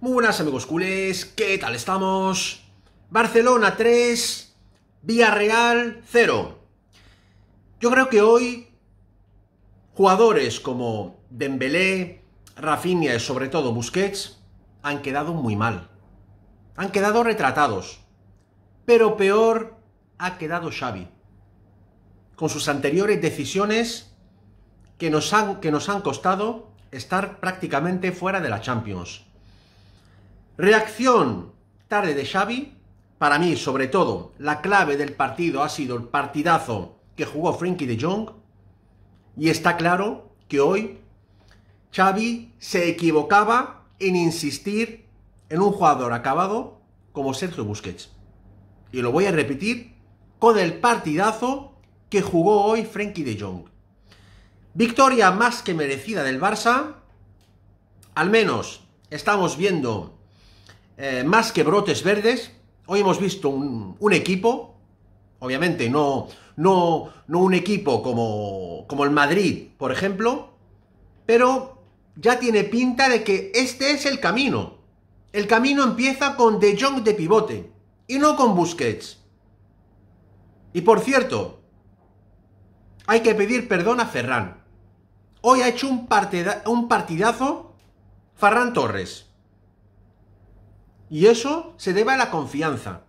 Muy buenas amigos culés, ¿qué tal estamos? Barcelona 3, Villarreal 0. Yo creo que hoy jugadores como Dembélé, Rafinha y sobre todo Busquets han quedado muy mal. Han quedado retratados. Pero peor ha quedado Xavi. Con sus anteriores decisiones que nos han, que nos han costado estar prácticamente fuera de la Champions. Reacción tarde de Xavi. Para mí, sobre todo, la clave del partido ha sido el partidazo que jugó Frankie de Jong. Y está claro que hoy Xavi se equivocaba en insistir en un jugador acabado como Sergio Busquets. Y lo voy a repetir con el partidazo que jugó hoy Frankie de Jong. Victoria más que merecida del Barça. Al menos estamos viendo eh, más que brotes verdes. Hoy hemos visto un, equipo, obviamente no, no, no un equipo como, como el Madrid, por ejemplo, pero ya tiene pinta de que este es el camino. El camino empieza con De Jong de pivote y no con Busquets. Y por cierto, hay que pedir perdón a Ferran. Hoy ha hecho un, partidazo Farran Torres. Y eso se debe a la confianza.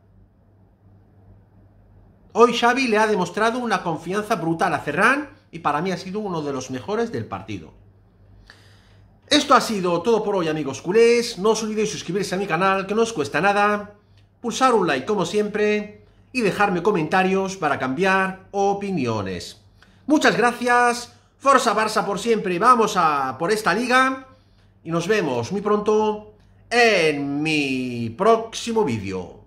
Hoy Xavi le ha demostrado una confianza brutal a Ferran y para mí ha sido uno de los mejores del partido. Esto ha sido todo por hoy amigos culés, no os olvidéis suscribirse a mi canal que no os cuesta nada, pulsar un like como siempre y dejarme comentarios para cambiar opiniones. Muchas gracias, Forza Barça por siempre, vamos a por esta liga y nos vemos muy pronto en mi próximo vídeo.